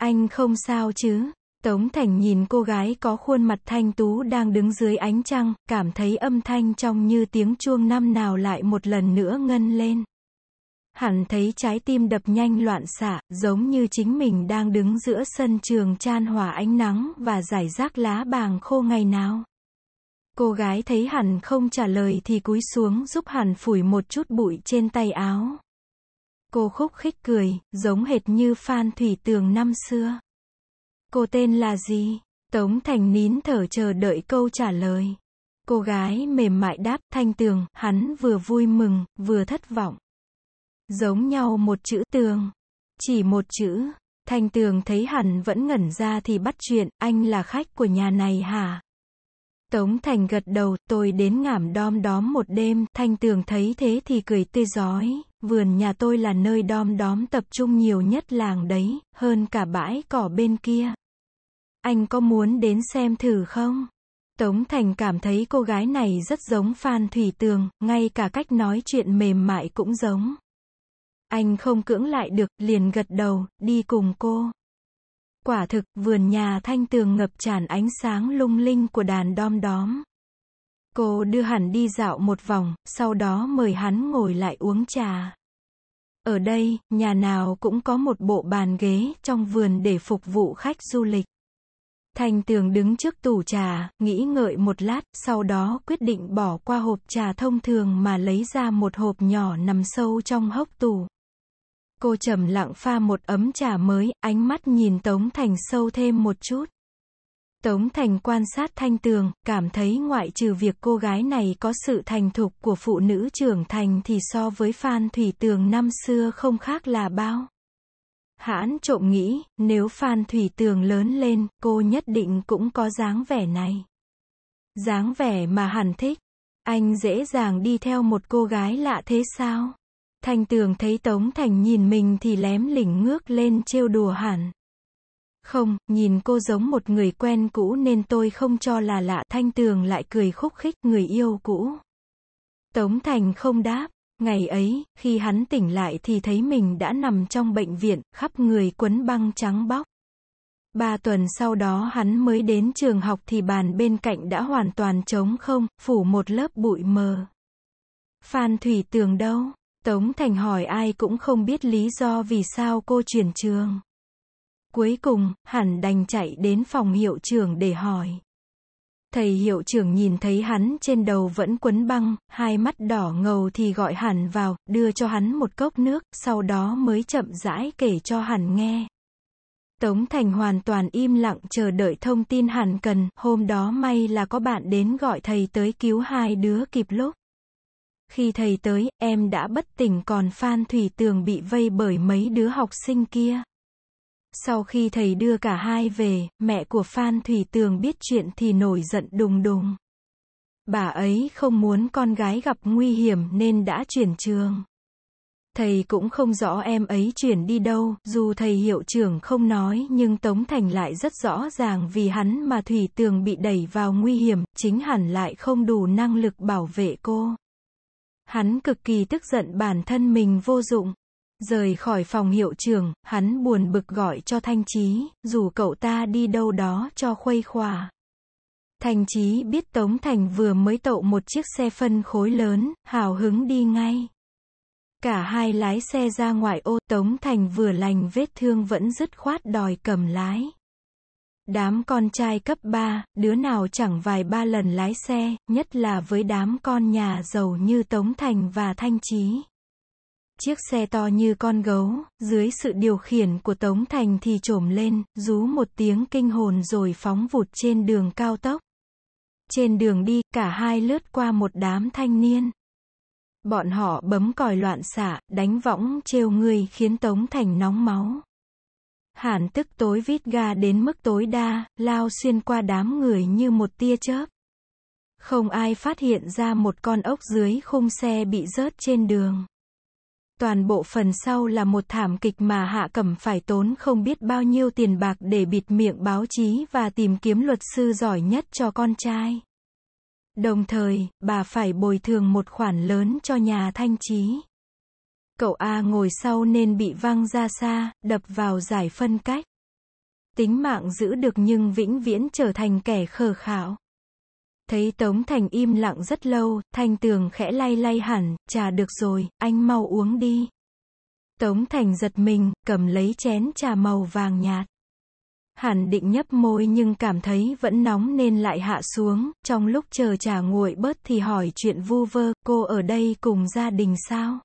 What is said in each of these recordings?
Anh không sao chứ? Tống Thành nhìn cô gái có khuôn mặt thanh tú đang đứng dưới ánh trăng, cảm thấy âm thanh trong như tiếng chuông năm nào lại một lần nữa ngân lên. Hẳn thấy trái tim đập nhanh loạn xạ, giống như chính mình đang đứng giữa sân trường chan hòa ánh nắng và giải rác lá bàng khô ngày nào. Cô gái thấy hẳn không trả lời thì cúi xuống giúp hẳn phủi một chút bụi trên tay áo. Cô khúc khích cười, giống hệt như Phan Thủy Tường năm xưa. Cô tên là gì? Tống Thành nín thở chờ đợi câu trả lời. Cô gái mềm mại đáp Thanh Tường, hắn vừa vui mừng, vừa thất vọng. Giống nhau một chữ tường. Chỉ một chữ. Thanh Tường thấy hẳn vẫn ngẩn ra thì bắt chuyện, anh là khách của nhà này hả? Tống Thành gật đầu, tôi đến ngảm đom đóm một đêm, Thanh Tường thấy thế thì cười tươi giói, vườn nhà tôi là nơi đom đóm tập trung nhiều nhất làng đấy, hơn cả bãi cỏ bên kia. Anh có muốn đến xem thử không? Tống Thành cảm thấy cô gái này rất giống Phan Thủy Tường, ngay cả cách nói chuyện mềm mại cũng giống. Anh không cưỡng lại được, liền gật đầu, đi cùng cô quả thực, vườn nhà thanh tường ngập tràn ánh sáng lung linh của đàn đom đóm. Cô đưa hẳn đi dạo một vòng, sau đó mời hắn ngồi lại uống trà. Ở đây, nhà nào cũng có một bộ bàn ghế trong vườn để phục vụ khách du lịch. Thanh Tường đứng trước tủ trà, nghĩ ngợi một lát, sau đó quyết định bỏ qua hộp trà thông thường mà lấy ra một hộp nhỏ nằm sâu trong hốc tủ cô trầm lặng pha một ấm trà mới, ánh mắt nhìn Tống Thành sâu thêm một chút. Tống Thành quan sát Thanh Tường, cảm thấy ngoại trừ việc cô gái này có sự thành thục của phụ nữ trưởng thành thì so với Phan Thủy Tường năm xưa không khác là bao. Hãn trộm nghĩ, nếu Phan Thủy Tường lớn lên, cô nhất định cũng có dáng vẻ này. Dáng vẻ mà hẳn thích. Anh dễ dàng đi theo một cô gái lạ thế sao? Thanh tường thấy Tống Thành nhìn mình thì lém lỉnh ngước lên trêu đùa hẳn. Không, nhìn cô giống một người quen cũ nên tôi không cho là lạ. Thanh tường lại cười khúc khích người yêu cũ. Tống Thành không đáp. Ngày ấy, khi hắn tỉnh lại thì thấy mình đã nằm trong bệnh viện, khắp người quấn băng trắng bóc. Ba tuần sau đó hắn mới đến trường học thì bàn bên cạnh đã hoàn toàn trống không, phủ một lớp bụi mờ. Phan Thủy Tường đâu? Tống Thành hỏi ai cũng không biết lý do vì sao cô chuyển trường. Cuối cùng, hắn đành chạy đến phòng hiệu trưởng để hỏi. Thầy hiệu trưởng nhìn thấy hắn trên đầu vẫn quấn băng, hai mắt đỏ ngầu thì gọi hắn vào, đưa cho hắn một cốc nước, sau đó mới chậm rãi kể cho hắn nghe. Tống Thành hoàn toàn im lặng chờ đợi thông tin hắn cần, hôm đó may là có bạn đến gọi thầy tới cứu hai đứa kịp lúc. Khi thầy tới, em đã bất tỉnh còn Phan Thủy Tường bị vây bởi mấy đứa học sinh kia. Sau khi thầy đưa cả hai về, mẹ của Phan Thủy Tường biết chuyện thì nổi giận đùng đùng. Bà ấy không muốn con gái gặp nguy hiểm nên đã chuyển trường. Thầy cũng không rõ em ấy chuyển đi đâu, dù thầy hiệu trưởng không nói nhưng Tống Thành lại rất rõ ràng vì hắn mà Thủy Tường bị đẩy vào nguy hiểm, chính hẳn lại không đủ năng lực bảo vệ cô. Hắn cực kỳ tức giận bản thân mình vô dụng. Rời khỏi phòng hiệu trường, hắn buồn bực gọi cho Thanh Chí, dù cậu ta đi đâu đó cho khuây khỏa. Thanh Chí biết Tống Thành vừa mới tậu một chiếc xe phân khối lớn, hào hứng đi ngay. Cả hai lái xe ra ngoài ô Tống Thành vừa lành vết thương vẫn dứt khoát đòi cầm lái. Đám con trai cấp 3, đứa nào chẳng vài ba lần lái xe, nhất là với đám con nhà giàu như Tống Thành và Thanh Trí. Chiếc xe to như con gấu, dưới sự điều khiển của Tống Thành thì trổm lên, rú một tiếng kinh hồn rồi phóng vụt trên đường cao tốc. Trên đường đi, cả hai lướt qua một đám thanh niên. Bọn họ bấm còi loạn xạ, đánh võng trêu người khiến Tống Thành nóng máu. Hàn tức tối vít ga đến mức tối đa, lao xuyên qua đám người như một tia chớp. Không ai phát hiện ra một con ốc dưới khung xe bị rớt trên đường. Toàn bộ phần sau là một thảm kịch mà Hạ Cẩm phải tốn không biết bao nhiêu tiền bạc để bịt miệng báo chí và tìm kiếm luật sư giỏi nhất cho con trai. Đồng thời, bà phải bồi thường một khoản lớn cho nhà thanh trí. Cậu A ngồi sau nên bị văng ra xa, đập vào giải phân cách. Tính mạng giữ được nhưng vĩnh viễn trở thành kẻ khờ khảo. Thấy Tống Thành im lặng rất lâu, Thanh Tường khẽ lay lay hẳn, trà được rồi, anh mau uống đi. Tống Thành giật mình, cầm lấy chén trà màu vàng nhạt. Hẳn định nhấp môi nhưng cảm thấy vẫn nóng nên lại hạ xuống, trong lúc chờ trà nguội bớt thì hỏi chuyện vu vơ, cô ở đây cùng gia đình sao?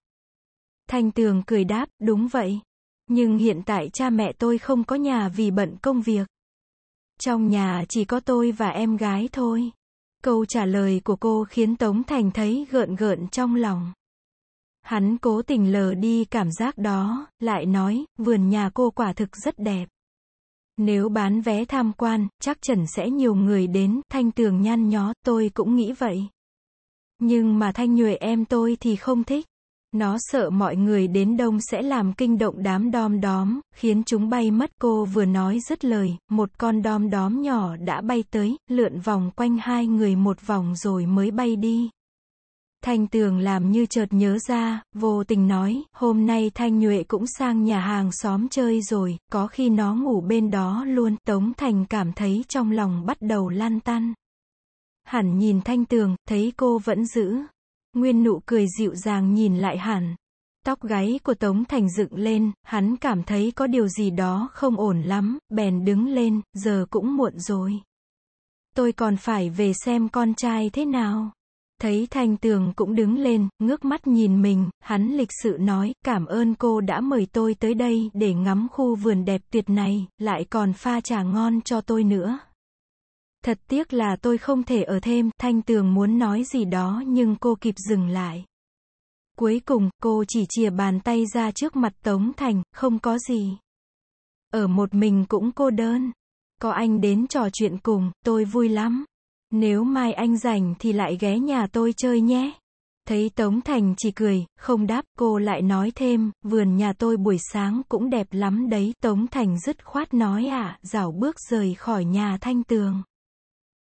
Thanh Tường cười đáp, đúng vậy. Nhưng hiện tại cha mẹ tôi không có nhà vì bận công việc. Trong nhà chỉ có tôi và em gái thôi. Câu trả lời của cô khiến Tống Thành thấy gợn gợn trong lòng. Hắn cố tình lờ đi cảm giác đó, lại nói, vườn nhà cô quả thực rất đẹp. Nếu bán vé tham quan, chắc chắn sẽ nhiều người đến, Thanh Tường nhăn nhó, tôi cũng nghĩ vậy. Nhưng mà Thanh Nhuệ em tôi thì không thích. Nó sợ mọi người đến đông sẽ làm kinh động đám đom đóm, khiến chúng bay mất cô vừa nói dứt lời, một con đom đóm nhỏ đã bay tới, lượn vòng quanh hai người một vòng rồi mới bay đi. Thanh Tường làm như chợt nhớ ra, vô tình nói, hôm nay Thanh Nhuệ cũng sang nhà hàng xóm chơi rồi, có khi nó ngủ bên đó luôn, Tống Thành cảm thấy trong lòng bắt đầu lan tan. Hẳn nhìn Thanh Tường, thấy cô vẫn giữ, Nguyên nụ cười dịu dàng nhìn lại hẳn. Tóc gáy của Tống Thành dựng lên, hắn cảm thấy có điều gì đó không ổn lắm, bèn đứng lên, giờ cũng muộn rồi. Tôi còn phải về xem con trai thế nào. Thấy Thanh Tường cũng đứng lên, ngước mắt nhìn mình, hắn lịch sự nói, cảm ơn cô đã mời tôi tới đây để ngắm khu vườn đẹp tuyệt này, lại còn pha trà ngon cho tôi nữa. Thật tiếc là tôi không thể ở thêm, Thanh Tường muốn nói gì đó nhưng cô kịp dừng lại. Cuối cùng, cô chỉ chìa bàn tay ra trước mặt Tống Thành, không có gì. Ở một mình cũng cô đơn. Có anh đến trò chuyện cùng, tôi vui lắm. Nếu mai anh rảnh thì lại ghé nhà tôi chơi nhé. Thấy Tống Thành chỉ cười, không đáp, cô lại nói thêm, vườn nhà tôi buổi sáng cũng đẹp lắm đấy. Tống Thành dứt khoát nói ạ, à, dảo bước rời khỏi nhà Thanh Tường.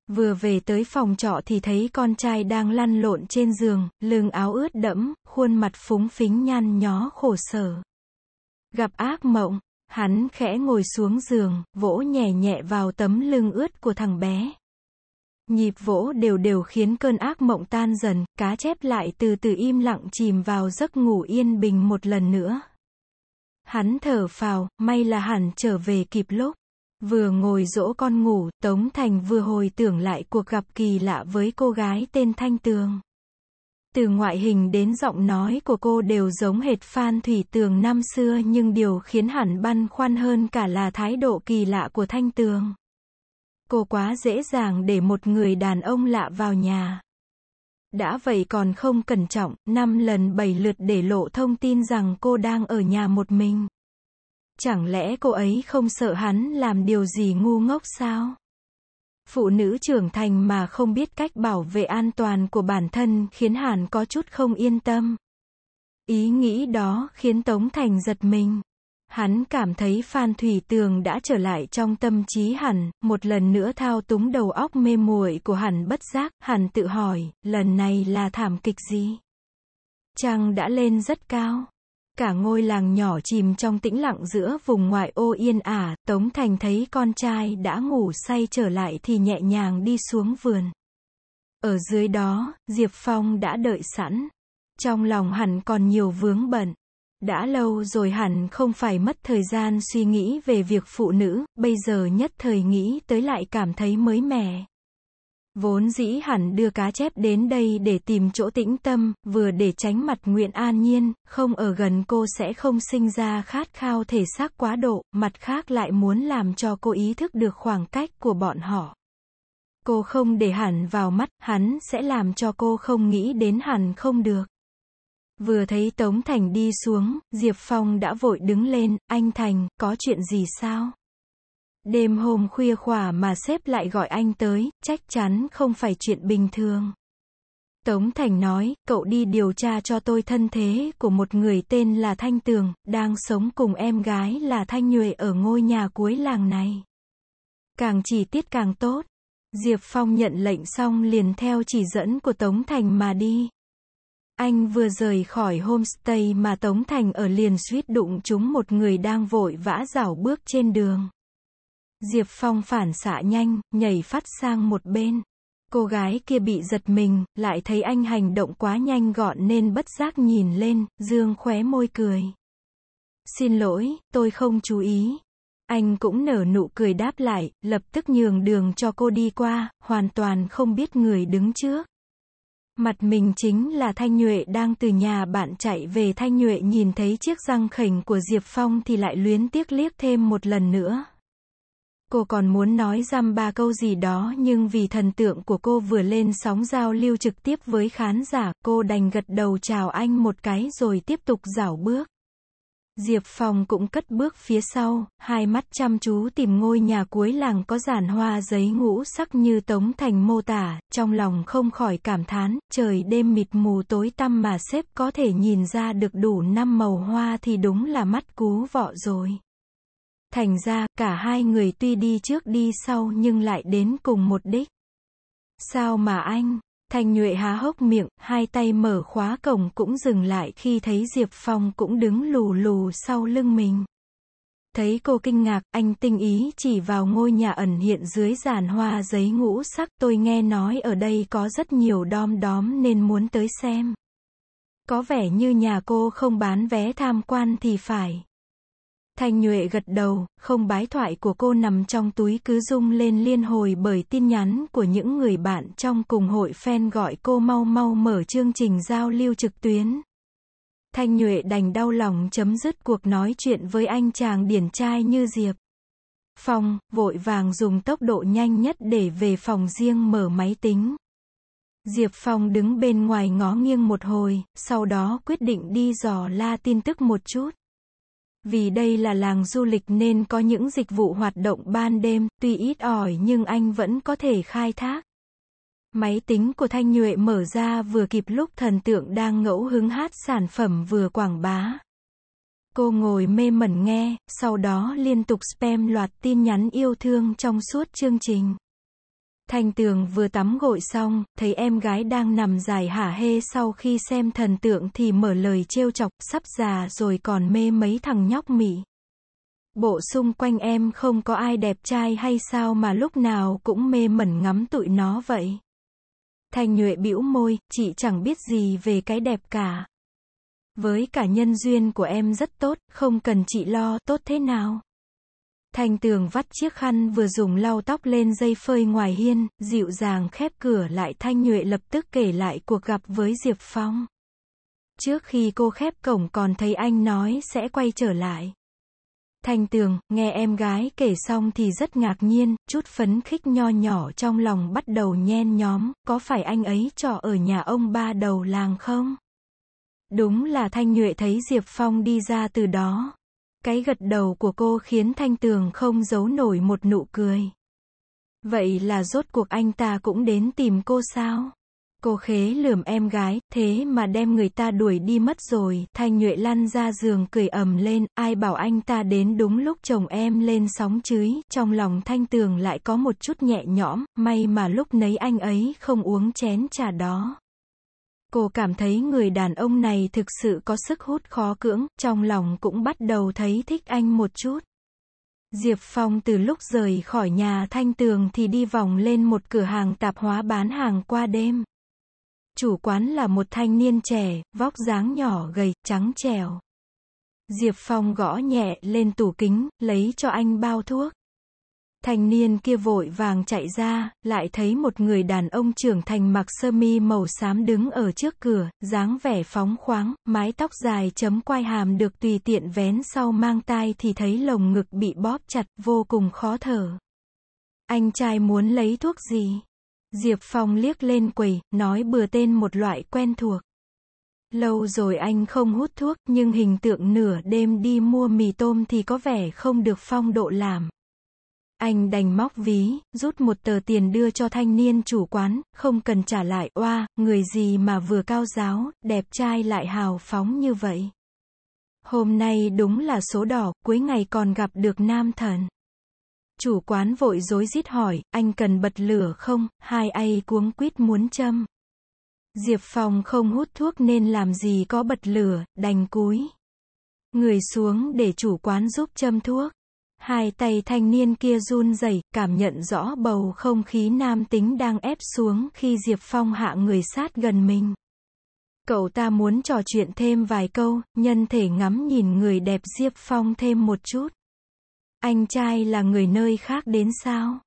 Vừa về tới phòng trọ thì thấy con trai đang lăn lộn trên giường, lưng áo ướt đẫm, khuôn mặt phúng phính nhăn nhó khổ sở. Gặp ác mộng, hắn khẽ ngồi xuống giường, vỗ nhẹ nhẹ vào tấm lưng ướt của thằng bé. Nhịp vỗ đều đều khiến cơn ác mộng tan dần, cá chép lại từ từ im lặng chìm vào giấc ngủ yên bình một lần nữa. Hắn thở phào, may là hẳn trở về kịp lúc. Vừa ngồi dỗ con ngủ, Tống Thành vừa hồi tưởng lại cuộc gặp kỳ lạ với cô gái tên Thanh Tường. Từ ngoại hình đến giọng nói của cô đều giống hệt Phan Thủy Tường năm xưa nhưng điều khiến hẳn băn khoăn hơn cả là thái độ kỳ lạ của Thanh Tường. Cô quá dễ dàng để một người đàn ông lạ vào nhà. Đã vậy còn không cẩn trọng, năm lần bảy lượt để lộ thông tin rằng cô đang ở nhà một mình. Chẳng lẽ cô ấy không sợ hắn làm điều gì ngu ngốc sao? Phụ nữ trưởng thành mà không biết cách bảo vệ an toàn của bản thân khiến Hàn có chút không yên tâm. Ý nghĩ đó khiến Tống Thành giật mình. Hắn cảm thấy Phan Thủy Tường đã trở lại trong tâm trí hẳn, một lần nữa thao túng đầu óc mê muội của hẳn bất giác, hẳn tự hỏi, lần này là thảm kịch gì? Trăng đã lên rất cao cả ngôi làng nhỏ chìm trong tĩnh lặng giữa vùng ngoại ô yên ả, Tống Thành thấy con trai đã ngủ say trở lại thì nhẹ nhàng đi xuống vườn. Ở dưới đó, Diệp Phong đã đợi sẵn. Trong lòng hẳn còn nhiều vướng bận. Đã lâu rồi hẳn không phải mất thời gian suy nghĩ về việc phụ nữ, bây giờ nhất thời nghĩ tới lại cảm thấy mới mẻ. Vốn dĩ hẳn đưa cá chép đến đây để tìm chỗ tĩnh tâm, vừa để tránh mặt nguyện an nhiên, không ở gần cô sẽ không sinh ra khát khao thể xác quá độ, mặt khác lại muốn làm cho cô ý thức được khoảng cách của bọn họ. Cô không để hẳn vào mắt, hắn sẽ làm cho cô không nghĩ đến hẳn không được. Vừa thấy Tống Thành đi xuống, Diệp Phong đã vội đứng lên, anh Thành, có chuyện gì sao? Đêm hôm khuya khỏa mà sếp lại gọi anh tới, chắc chắn không phải chuyện bình thường. Tống Thành nói, cậu đi điều tra cho tôi thân thế của một người tên là Thanh Tường, đang sống cùng em gái là Thanh Nhuệ ở ngôi nhà cuối làng này. Càng chỉ tiết càng tốt. Diệp Phong nhận lệnh xong liền theo chỉ dẫn của Tống Thành mà đi. Anh vừa rời khỏi homestay mà Tống Thành ở liền suýt đụng chúng một người đang vội vã dảo bước trên đường. Diệp Phong phản xạ nhanh, nhảy phát sang một bên. Cô gái kia bị giật mình, lại thấy anh hành động quá nhanh gọn nên bất giác nhìn lên, dương khóe môi cười. Xin lỗi, tôi không chú ý. Anh cũng nở nụ cười đáp lại, lập tức nhường đường cho cô đi qua, hoàn toàn không biết người đứng trước. Mặt mình chính là Thanh Nhuệ đang từ nhà bạn chạy về Thanh Nhuệ nhìn thấy chiếc răng khỉnh của Diệp Phong thì lại luyến tiếc liếc thêm một lần nữa. Cô còn muốn nói răm ba câu gì đó nhưng vì thần tượng của cô vừa lên sóng giao lưu trực tiếp với khán giả, cô đành gật đầu chào anh một cái rồi tiếp tục dảo bước. Diệp Phong cũng cất bước phía sau, hai mắt chăm chú tìm ngôi nhà cuối làng có giản hoa giấy ngũ sắc như Tống Thành mô tả, trong lòng không khỏi cảm thán, trời đêm mịt mù tối tăm mà sếp có thể nhìn ra được đủ năm màu hoa thì đúng là mắt cú vọ rồi. Thành ra, cả hai người tuy đi trước đi sau nhưng lại đến cùng một đích. Sao mà anh? thành Nhuệ há hốc miệng, hai tay mở khóa cổng cũng dừng lại khi thấy Diệp Phong cũng đứng lù lù sau lưng mình. Thấy cô kinh ngạc, anh tinh ý chỉ vào ngôi nhà ẩn hiện dưới giàn hoa giấy ngũ sắc. Tôi nghe nói ở đây có rất nhiều đom đóm nên muốn tới xem. Có vẻ như nhà cô không bán vé tham quan thì phải. Thanh Nhuệ gật đầu, không bái thoại của cô nằm trong túi cứ rung lên liên hồi bởi tin nhắn của những người bạn trong cùng hội fan gọi cô mau mau mở chương trình giao lưu trực tuyến. Thanh Nhuệ đành đau lòng chấm dứt cuộc nói chuyện với anh chàng điển trai như Diệp. Phong, vội vàng dùng tốc độ nhanh nhất để về phòng riêng mở máy tính. Diệp Phong đứng bên ngoài ngó nghiêng một hồi, sau đó quyết định đi dò la tin tức một chút. Vì đây là làng du lịch nên có những dịch vụ hoạt động ban đêm, tuy ít ỏi nhưng anh vẫn có thể khai thác. Máy tính của Thanh Nhuệ mở ra vừa kịp lúc thần tượng đang ngẫu hứng hát sản phẩm vừa quảng bá. Cô ngồi mê mẩn nghe, sau đó liên tục spam loạt tin nhắn yêu thương trong suốt chương trình. Thanh tường vừa tắm gội xong, thấy em gái đang nằm dài hả hê sau khi xem thần tượng thì mở lời trêu chọc, sắp già rồi còn mê mấy thằng nhóc mị Bộ xung quanh em không có ai đẹp trai hay sao mà lúc nào cũng mê mẩn ngắm tụi nó vậy. Thanh nhuệ bĩu môi, chị chẳng biết gì về cái đẹp cả. Với cả nhân duyên của em rất tốt, không cần chị lo, tốt thế nào? Thanh tường vắt chiếc khăn vừa dùng lau tóc lên dây phơi ngoài hiên, dịu dàng khép cửa lại Thanh Nhuệ lập tức kể lại cuộc gặp với Diệp Phong. Trước khi cô khép cổng còn thấy anh nói sẽ quay trở lại. Thanh tường, nghe em gái kể xong thì rất ngạc nhiên, chút phấn khích nho nhỏ trong lòng bắt đầu nhen nhóm, có phải anh ấy trọ ở nhà ông ba đầu làng không? Đúng là Thanh Nhuệ thấy Diệp Phong đi ra từ đó, cái gật đầu của cô khiến Thanh Tường không giấu nổi một nụ cười. Vậy là rốt cuộc anh ta cũng đến tìm cô sao? Cô khế lườm em gái, thế mà đem người ta đuổi đi mất rồi. Thanh Nhuệ lăn ra giường cười ầm lên, ai bảo anh ta đến đúng lúc chồng em lên sóng chưới. Trong lòng Thanh Tường lại có một chút nhẹ nhõm, may mà lúc nấy anh ấy không uống chén trà đó. Cô cảm thấy người đàn ông này thực sự có sức hút khó cưỡng, trong lòng cũng bắt đầu thấy thích anh một chút. Diệp Phong từ lúc rời khỏi nhà Thanh Tường thì đi vòng lên một cửa hàng tạp hóa bán hàng qua đêm. Chủ quán là một thanh niên trẻ, vóc dáng nhỏ gầy, trắng trẻo. Diệp Phong gõ nhẹ lên tủ kính, lấy cho anh bao thuốc. Thanh niên kia vội vàng chạy ra, lại thấy một người đàn ông trưởng thành mặc sơ mi màu xám đứng ở trước cửa, dáng vẻ phóng khoáng, mái tóc dài chấm quai hàm được tùy tiện vén sau mang tai thì thấy lồng ngực bị bóp chặt, vô cùng khó thở. Anh trai muốn lấy thuốc gì? Diệp Phong liếc lên quầy, nói bừa tên một loại quen thuộc. Lâu rồi anh không hút thuốc, nhưng hình tượng nửa đêm đi mua mì tôm thì có vẻ không được phong độ làm. Anh đành móc ví, rút một tờ tiền đưa cho thanh niên chủ quán, không cần trả lại, oa, người gì mà vừa cao giáo, đẹp trai lại hào phóng như vậy. Hôm nay đúng là số đỏ, cuối ngày còn gặp được nam thần. Chủ quán vội dối rít hỏi, anh cần bật lửa không, hai ai cuống quýt muốn châm. Diệp Phong không hút thuốc nên làm gì có bật lửa, đành cúi. Người xuống để chủ quán giúp châm thuốc. Hai tay thanh niên kia run rẩy, cảm nhận rõ bầu không khí nam tính đang ép xuống khi Diệp Phong hạ người sát gần mình. Cậu ta muốn trò chuyện thêm vài câu, nhân thể ngắm nhìn người đẹp Diệp Phong thêm một chút. Anh trai là người nơi khác đến sao?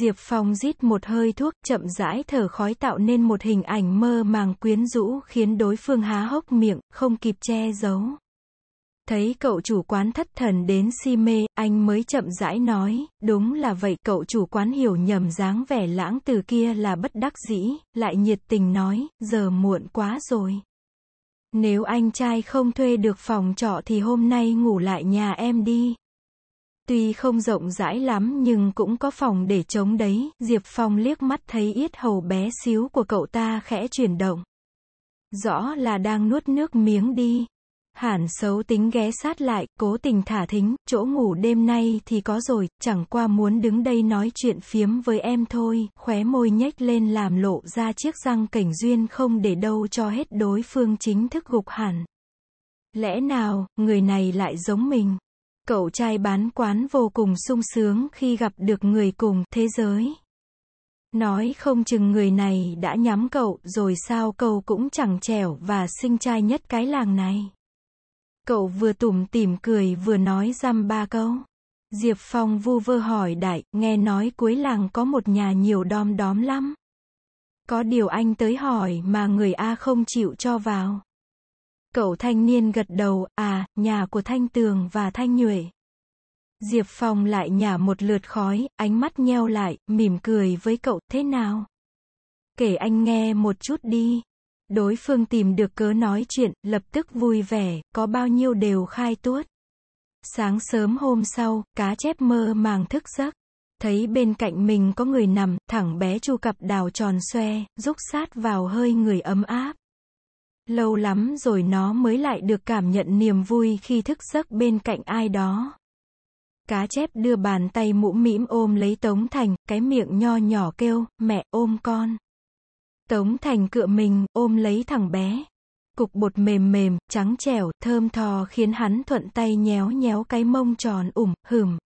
Diệp Phong rít một hơi thuốc, chậm rãi thở khói tạo nên một hình ảnh mơ màng quyến rũ khiến đối phương há hốc miệng, không kịp che giấu. Thấy cậu chủ quán thất thần đến si mê, anh mới chậm rãi nói, đúng là vậy cậu chủ quán hiểu nhầm dáng vẻ lãng từ kia là bất đắc dĩ, lại nhiệt tình nói, giờ muộn quá rồi. Nếu anh trai không thuê được phòng trọ thì hôm nay ngủ lại nhà em đi. Tuy không rộng rãi lắm nhưng cũng có phòng để chống đấy, Diệp Phong liếc mắt thấy yết hầu bé xíu của cậu ta khẽ chuyển động. Rõ là đang nuốt nước miếng đi. Hẳn xấu tính ghé sát lại, cố tình thả thính, chỗ ngủ đêm nay thì có rồi, chẳng qua muốn đứng đây nói chuyện phiếm với em thôi, khóe môi nhếch lên làm lộ ra chiếc răng cảnh duyên không để đâu cho hết đối phương chính thức gục hẳn. Lẽ nào, người này lại giống mình? Cậu trai bán quán vô cùng sung sướng khi gặp được người cùng thế giới. Nói không chừng người này đã nhắm cậu rồi sao cậu cũng chẳng trẻo và sinh trai nhất cái làng này. Cậu vừa tủm tỉm cười vừa nói răm ba câu. Diệp Phong vu vơ hỏi đại, nghe nói cuối làng có một nhà nhiều đom đóm lắm. Có điều anh tới hỏi mà người A không chịu cho vào. Cậu thanh niên gật đầu, à, nhà của Thanh Tường và Thanh Nhuệ. Diệp Phong lại nhả một lượt khói, ánh mắt nheo lại, mỉm cười với cậu, thế nào? Kể anh nghe một chút đi. Đối phương tìm được cớ nói chuyện, lập tức vui vẻ, có bao nhiêu đều khai tuốt. Sáng sớm hôm sau, cá chép mơ màng thức giấc. Thấy bên cạnh mình có người nằm, thẳng bé chu cặp đào tròn xoe, rúc sát vào hơi người ấm áp. Lâu lắm rồi nó mới lại được cảm nhận niềm vui khi thức giấc bên cạnh ai đó. Cá chép đưa bàn tay mũm mĩm ôm lấy Tống Thành, cái miệng nho nhỏ kêu, mẹ ôm con. Tống Thành cựa mình, ôm lấy thằng bé. Cục bột mềm mềm, trắng trẻo, thơm thò khiến hắn thuận tay nhéo nhéo cái mông tròn ủm, hửm.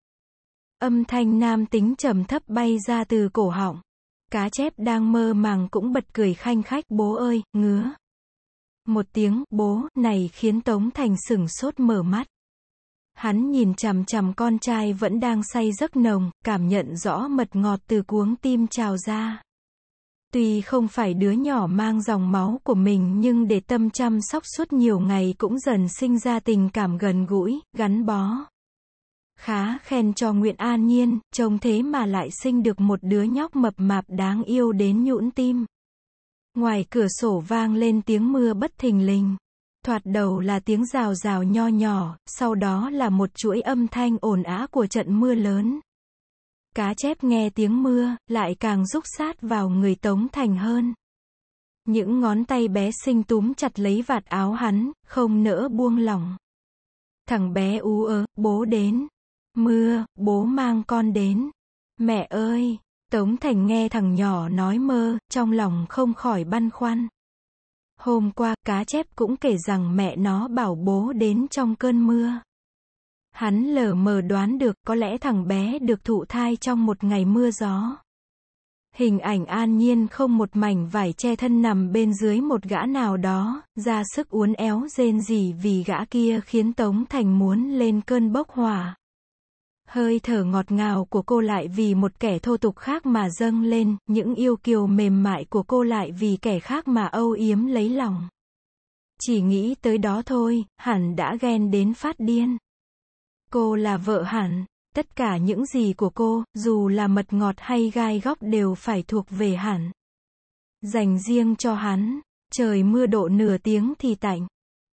Âm thanh nam tính trầm thấp bay ra từ cổ họng. Cá chép đang mơ màng cũng bật cười khanh khách bố ơi, ngứa. Một tiếng bố này khiến Tống Thành sửng sốt mở mắt. Hắn nhìn chằm chằm con trai vẫn đang say giấc nồng, cảm nhận rõ mật ngọt từ cuống tim trào ra. Tuy không phải đứa nhỏ mang dòng máu của mình nhưng để tâm chăm sóc suốt nhiều ngày cũng dần sinh ra tình cảm gần gũi, gắn bó. Khá khen cho Nguyễn An Nhiên, trông thế mà lại sinh được một đứa nhóc mập mạp đáng yêu đến nhũn tim. Ngoài cửa sổ vang lên tiếng mưa bất thình lình. Thoạt đầu là tiếng rào rào nho nhỏ, sau đó là một chuỗi âm thanh ồn á của trận mưa lớn. Cá chép nghe tiếng mưa, lại càng rúc sát vào người Tống Thành hơn. Những ngón tay bé xinh túm chặt lấy vạt áo hắn, không nỡ buông lỏng. Thằng bé ú ớ, bố đến. Mưa, bố mang con đến. Mẹ ơi, Tống Thành nghe thằng nhỏ nói mơ, trong lòng không khỏi băn khoăn. Hôm qua, cá chép cũng kể rằng mẹ nó bảo bố đến trong cơn mưa. Hắn lờ mờ đoán được có lẽ thằng bé được thụ thai trong một ngày mưa gió. Hình ảnh an nhiên không một mảnh vải che thân nằm bên dưới một gã nào đó, ra sức uốn éo rên gì vì gã kia khiến Tống Thành muốn lên cơn bốc hỏa. Hơi thở ngọt ngào của cô lại vì một kẻ thô tục khác mà dâng lên, những yêu kiều mềm mại của cô lại vì kẻ khác mà âu yếm lấy lòng. Chỉ nghĩ tới đó thôi, hẳn đã ghen đến phát điên. Cô là vợ hẳn. Tất cả những gì của cô, dù là mật ngọt hay gai góc đều phải thuộc về hẳn. Dành riêng cho hắn. Trời mưa độ nửa tiếng thì tạnh.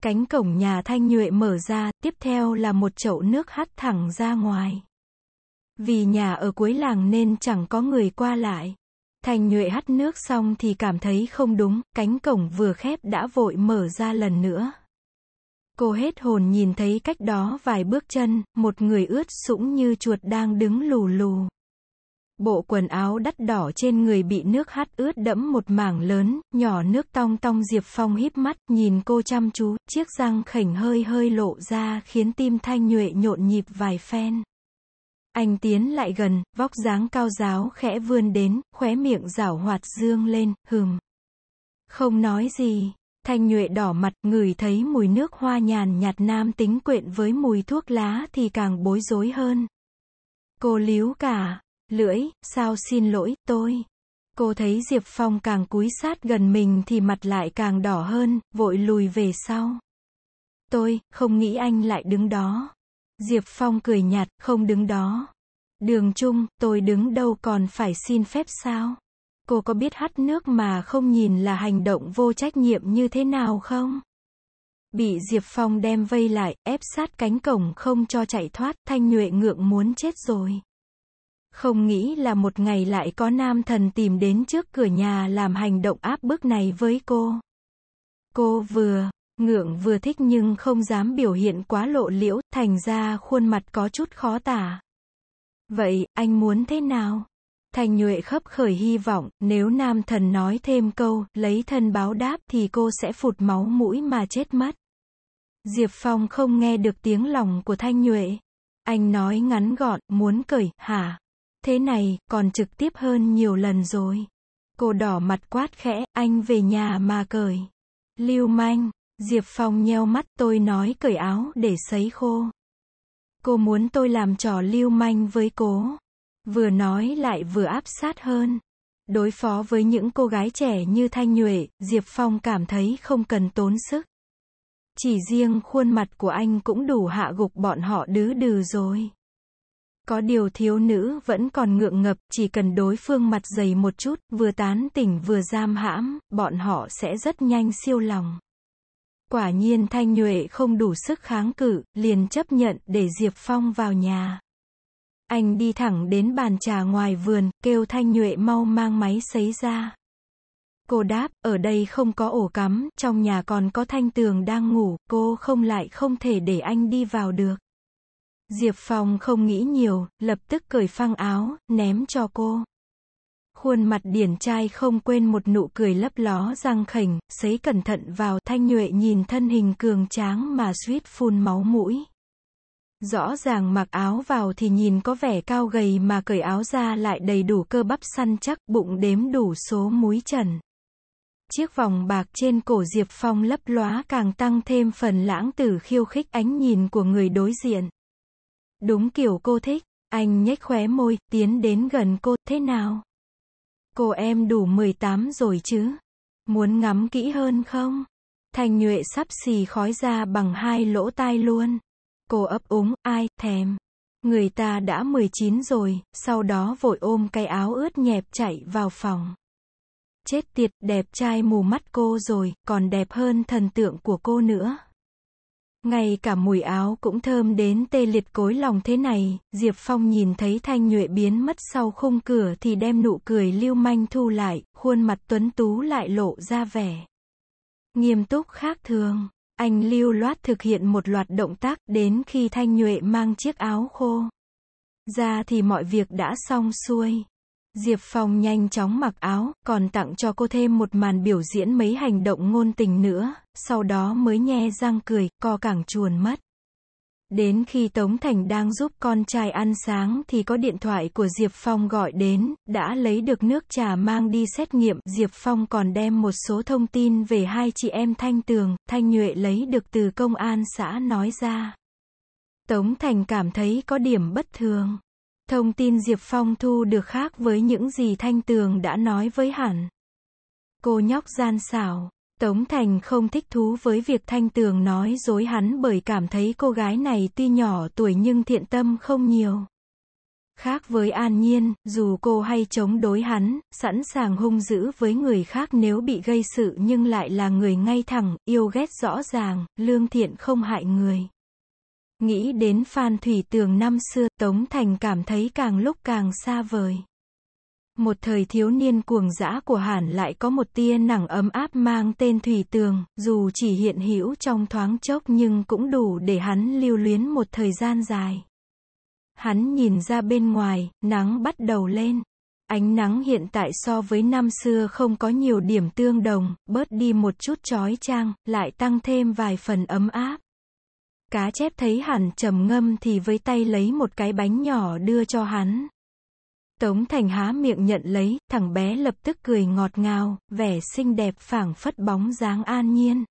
Cánh cổng nhà thanh nhuệ mở ra, tiếp theo là một chậu nước hắt thẳng ra ngoài. Vì nhà ở cuối làng nên chẳng có người qua lại. Thanh nhuệ hắt nước xong thì cảm thấy không đúng, cánh cổng vừa khép đã vội mở ra lần nữa. Cô hết hồn nhìn thấy cách đó vài bước chân, một người ướt sũng như chuột đang đứng lù lù. Bộ quần áo đắt đỏ trên người bị nước hắt ướt đẫm một mảng lớn, nhỏ nước tong tong Diệp Phong híp mắt, nhìn cô chăm chú, chiếc răng khỉnh hơi hơi lộ ra khiến tim thanh nhuệ nhộn nhịp vài phen. Anh tiến lại gần, vóc dáng cao giáo khẽ vươn đến, khóe miệng rảo hoạt dương lên, hừm. Không nói gì, Thanh Nhuệ đỏ mặt, ngửi thấy mùi nước hoa nhàn nhạt nam tính quyện với mùi thuốc lá thì càng bối rối hơn. Cô líu cả, lưỡi, sao xin lỗi, tôi. Cô thấy Diệp Phong càng cúi sát gần mình thì mặt lại càng đỏ hơn, vội lùi về sau. Tôi, không nghĩ anh lại đứng đó. Diệp Phong cười nhạt, không đứng đó. Đường chung, tôi đứng đâu còn phải xin phép sao? cô có biết hắt nước mà không nhìn là hành động vô trách nhiệm như thế nào không? Bị Diệp Phong đem vây lại, ép sát cánh cổng không cho chạy thoát, Thanh Nhuệ ngượng muốn chết rồi. Không nghĩ là một ngày lại có nam thần tìm đến trước cửa nhà làm hành động áp bức này với cô. Cô vừa, ngượng vừa thích nhưng không dám biểu hiện quá lộ liễu, thành ra khuôn mặt có chút khó tả. Vậy, anh muốn thế nào? Thành Nhuệ khấp khởi hy vọng, nếu nam thần nói thêm câu, lấy thân báo đáp thì cô sẽ phụt máu mũi mà chết mất. Diệp Phong không nghe được tiếng lòng của Thanh Nhuệ. Anh nói ngắn gọn, muốn cởi, hả? Thế này, còn trực tiếp hơn nhiều lần rồi. Cô đỏ mặt quát khẽ, anh về nhà mà cởi. Lưu manh, Diệp Phong nheo mắt tôi nói cởi áo để sấy khô. Cô muốn tôi làm trò lưu manh với cố. Vừa nói lại vừa áp sát hơn. Đối phó với những cô gái trẻ như Thanh Nhuệ, Diệp Phong cảm thấy không cần tốn sức. Chỉ riêng khuôn mặt của anh cũng đủ hạ gục bọn họ đứ đừ rồi. Có điều thiếu nữ vẫn còn ngượng ngập, chỉ cần đối phương mặt dày một chút, vừa tán tỉnh vừa giam hãm, bọn họ sẽ rất nhanh siêu lòng. Quả nhiên Thanh Nhuệ không đủ sức kháng cự, liền chấp nhận để Diệp Phong vào nhà. Anh đi thẳng đến bàn trà ngoài vườn, kêu Thanh Nhuệ mau mang máy sấy ra. Cô đáp, ở đây không có ổ cắm, trong nhà còn có Thanh Tường đang ngủ, cô không lại không thể để anh đi vào được. Diệp Phong không nghĩ nhiều, lập tức cởi phăng áo, ném cho cô. Khuôn mặt điển trai không quên một nụ cười lấp ló răng khỉnh, sấy cẩn thận vào thanh nhuệ nhìn thân hình cường tráng mà suýt phun máu mũi. Rõ ràng mặc áo vào thì nhìn có vẻ cao gầy mà cởi áo ra lại đầy đủ cơ bắp săn chắc, bụng đếm đủ số múi trần. Chiếc vòng bạc trên cổ Diệp Phong lấp lóa càng tăng thêm phần lãng tử khiêu khích ánh nhìn của người đối diện. Đúng kiểu cô thích, anh nhếch khóe môi, tiến đến gần cô, thế nào? Cô em đủ 18 rồi chứ? Muốn ngắm kỹ hơn không? Thành nhuệ sắp xì khói ra bằng hai lỗ tai luôn. Cô ấp úng, ai, thèm. Người ta đã 19 rồi, sau đó vội ôm cái áo ướt nhẹp chạy vào phòng. Chết tiệt, đẹp trai mù mắt cô rồi, còn đẹp hơn thần tượng của cô nữa. Ngay cả mùi áo cũng thơm đến tê liệt cối lòng thế này, Diệp Phong nhìn thấy Thanh Nhuệ biến mất sau khung cửa thì đem nụ cười lưu manh thu lại, khuôn mặt tuấn tú lại lộ ra vẻ. Nghiêm túc khác thường. Anh lưu loát thực hiện một loạt động tác, đến khi Thanh Nhuệ mang chiếc áo khô ra thì mọi việc đã xong xuôi. Diệp Phong nhanh chóng mặc áo, còn tặng cho cô thêm một màn biểu diễn mấy hành động ngôn tình nữa, sau đó mới nhe răng cười, co cẳng chuồn mất. Đến khi Tống Thành đang giúp con trai ăn sáng thì có điện thoại của Diệp Phong gọi đến, đã lấy được nước trà mang đi xét nghiệm. Diệp Phong còn đem một số thông tin về hai chị em Thanh Tường, Thanh Nhuệ lấy được từ công an xã nói ra. Tống Thành cảm thấy có điểm bất thường. Thông tin Diệp Phong thu được khác với những gì Thanh Tường đã nói với hẳn. Cô nhóc gian xảo, Tống Thành không thích thú với việc Thanh Tường nói dối hắn bởi cảm thấy cô gái này tuy nhỏ tuổi nhưng thiện tâm không nhiều. Khác với An Nhiên, dù cô hay chống đối hắn, sẵn sàng hung dữ với người khác nếu bị gây sự nhưng lại là người ngay thẳng, yêu ghét rõ ràng, lương thiện không hại người. Nghĩ đến Phan Thủy Tường năm xưa, Tống Thành cảm thấy càng lúc càng xa vời một thời thiếu niên cuồng dã của Hàn lại có một tia nặng ấm áp mang tên Thủy Tường, dù chỉ hiện hữu trong thoáng chốc nhưng cũng đủ để hắn lưu luyến một thời gian dài. Hắn nhìn ra bên ngoài, nắng bắt đầu lên. Ánh nắng hiện tại so với năm xưa không có nhiều điểm tương đồng, bớt đi một chút chói chang, lại tăng thêm vài phần ấm áp. Cá chép thấy hẳn trầm ngâm thì với tay lấy một cái bánh nhỏ đưa cho hắn, Tống Thành há miệng nhận lấy, thằng bé lập tức cười ngọt ngào, vẻ xinh đẹp phảng phất bóng dáng an nhiên.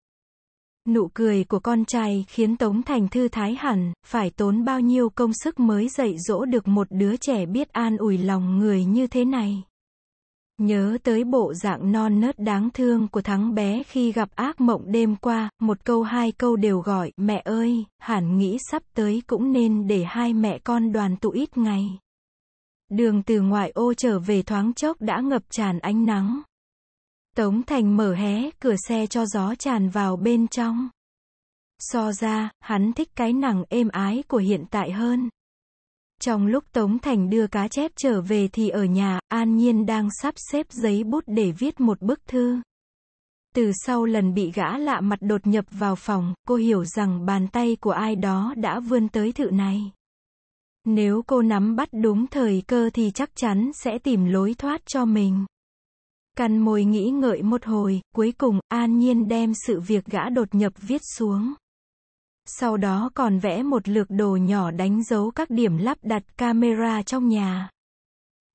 Nụ cười của con trai khiến Tống Thành thư thái hẳn, phải tốn bao nhiêu công sức mới dạy dỗ được một đứa trẻ biết an ủi lòng người như thế này. Nhớ tới bộ dạng non nớt đáng thương của thắng bé khi gặp ác mộng đêm qua, một câu hai câu đều gọi, mẹ ơi, hẳn nghĩ sắp tới cũng nên để hai mẹ con đoàn tụ ít ngày. Đường từ ngoại ô trở về thoáng chốc đã ngập tràn ánh nắng. Tống Thành mở hé cửa xe cho gió tràn vào bên trong. So ra, hắn thích cái nặng êm ái của hiện tại hơn. Trong lúc Tống Thành đưa cá chép trở về thì ở nhà, An Nhiên đang sắp xếp giấy bút để viết một bức thư. Từ sau lần bị gã lạ mặt đột nhập vào phòng, cô hiểu rằng bàn tay của ai đó đã vươn tới thự này. Nếu cô nắm bắt đúng thời cơ thì chắc chắn sẽ tìm lối thoát cho mình. Cằn mồi nghĩ ngợi một hồi, cuối cùng, an nhiên đem sự việc gã đột nhập viết xuống. Sau đó còn vẽ một lược đồ nhỏ đánh dấu các điểm lắp đặt camera trong nhà.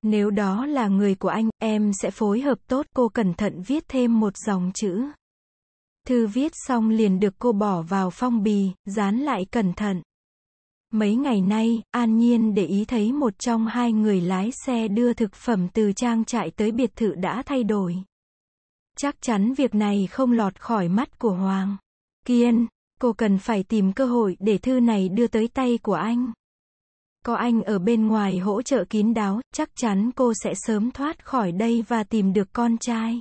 Nếu đó là người của anh, em sẽ phối hợp tốt. Cô cẩn thận viết thêm một dòng chữ. Thư viết xong liền được cô bỏ vào phong bì, dán lại cẩn thận. Mấy ngày nay, An Nhiên để ý thấy một trong hai người lái xe đưa thực phẩm từ trang trại tới biệt thự đã thay đổi. Chắc chắn việc này không lọt khỏi mắt của Hoàng. Kiên, cô cần phải tìm cơ hội để thư này đưa tới tay của anh. Có anh ở bên ngoài hỗ trợ kín đáo, chắc chắn cô sẽ sớm thoát khỏi đây và tìm được con trai.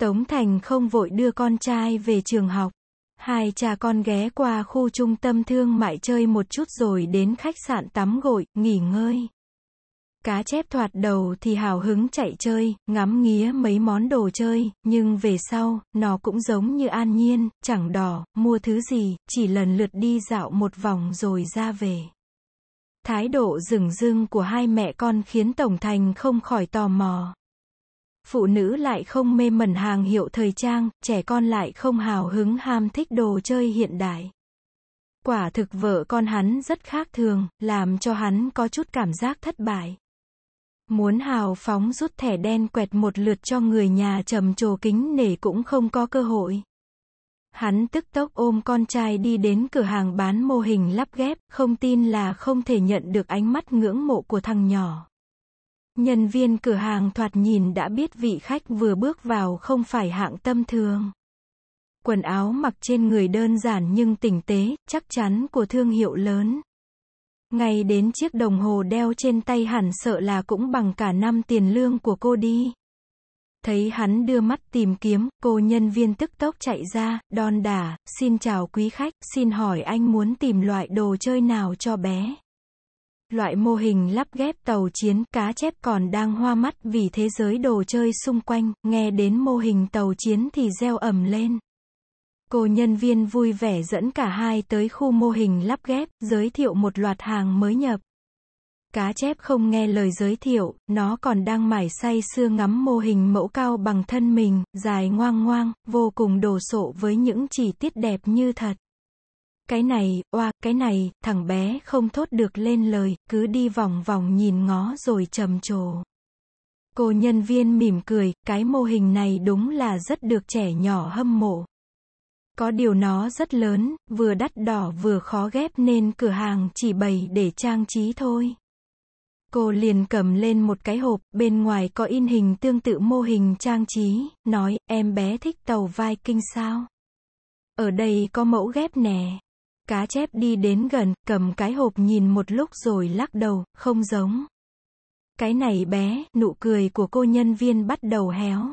Tống Thành không vội đưa con trai về trường học. Hai cha con ghé qua khu trung tâm thương mại chơi một chút rồi đến khách sạn tắm gội, nghỉ ngơi. Cá chép thoạt đầu thì hào hứng chạy chơi, ngắm nghía mấy món đồ chơi, nhưng về sau, nó cũng giống như an nhiên, chẳng đỏ, mua thứ gì, chỉ lần lượt đi dạo một vòng rồi ra về. Thái độ rừng rưng của hai mẹ con khiến Tổng Thành không khỏi tò mò phụ nữ lại không mê mẩn hàng hiệu thời trang, trẻ con lại không hào hứng ham thích đồ chơi hiện đại. Quả thực vợ con hắn rất khác thường, làm cho hắn có chút cảm giác thất bại. Muốn hào phóng rút thẻ đen quẹt một lượt cho người nhà trầm trồ kính nể cũng không có cơ hội. Hắn tức tốc ôm con trai đi đến cửa hàng bán mô hình lắp ghép, không tin là không thể nhận được ánh mắt ngưỡng mộ của thằng nhỏ. Nhân viên cửa hàng thoạt nhìn đã biết vị khách vừa bước vào không phải hạng tâm thường. Quần áo mặc trên người đơn giản nhưng tỉnh tế, chắc chắn của thương hiệu lớn. Ngay đến chiếc đồng hồ đeo trên tay hẳn sợ là cũng bằng cả năm tiền lương của cô đi. Thấy hắn đưa mắt tìm kiếm, cô nhân viên tức tốc chạy ra, đon đả, xin chào quý khách, xin hỏi anh muốn tìm loại đồ chơi nào cho bé. Loại mô hình lắp ghép tàu chiến cá chép còn đang hoa mắt vì thế giới đồ chơi xung quanh, nghe đến mô hình tàu chiến thì reo ẩm lên. Cô nhân viên vui vẻ dẫn cả hai tới khu mô hình lắp ghép, giới thiệu một loạt hàng mới nhập. Cá chép không nghe lời giới thiệu, nó còn đang mải say sưa ngắm mô hình mẫu cao bằng thân mình, dài ngoang ngoang, vô cùng đồ sộ với những chi tiết đẹp như thật. Cái này, oa, cái này, thằng bé không thốt được lên lời, cứ đi vòng vòng nhìn ngó rồi trầm trồ. Cô nhân viên mỉm cười, cái mô hình này đúng là rất được trẻ nhỏ hâm mộ. Có điều nó rất lớn, vừa đắt đỏ vừa khó ghép nên cửa hàng chỉ bày để trang trí thôi. Cô liền cầm lên một cái hộp, bên ngoài có in hình tương tự mô hình trang trí, nói, em bé thích tàu Viking sao? Ở đây có mẫu ghép nè. Cá chép đi đến gần, cầm cái hộp nhìn một lúc rồi lắc đầu, không giống. Cái này bé, nụ cười của cô nhân viên bắt đầu héo.